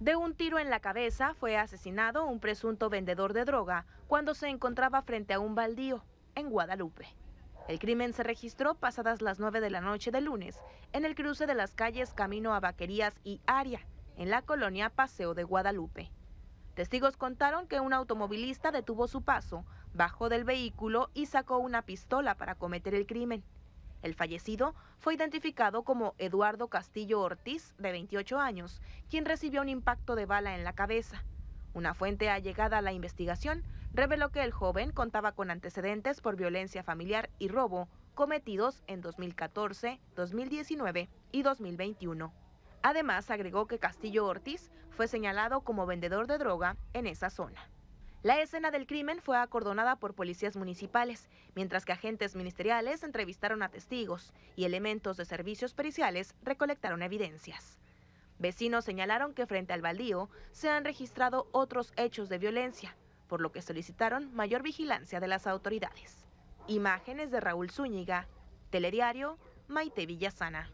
De un tiro en la cabeza fue asesinado un presunto vendedor de droga cuando se encontraba frente a un baldío en Guadalupe. El crimen se registró pasadas las 9 de la noche de lunes en el cruce de las calles Camino a Vaquerías y Aria, en la colonia Paseo de Guadalupe. Testigos contaron que un automovilista detuvo su paso, bajó del vehículo y sacó una pistola para cometer el crimen. El fallecido fue identificado como Eduardo Castillo Ortiz, de 28 años, quien recibió un impacto de bala en la cabeza. Una fuente allegada a la investigación reveló que el joven contaba con antecedentes por violencia familiar y robo cometidos en 2014, 2019 y 2021. Además, agregó que Castillo Ortiz fue señalado como vendedor de droga en esa zona. La escena del crimen fue acordonada por policías municipales, mientras que agentes ministeriales entrevistaron a testigos y elementos de servicios periciales recolectaron evidencias. Vecinos señalaron que frente al baldío se han registrado otros hechos de violencia, por lo que solicitaron mayor vigilancia de las autoridades. Imágenes de Raúl Zúñiga, Telediario, Maite Villasana.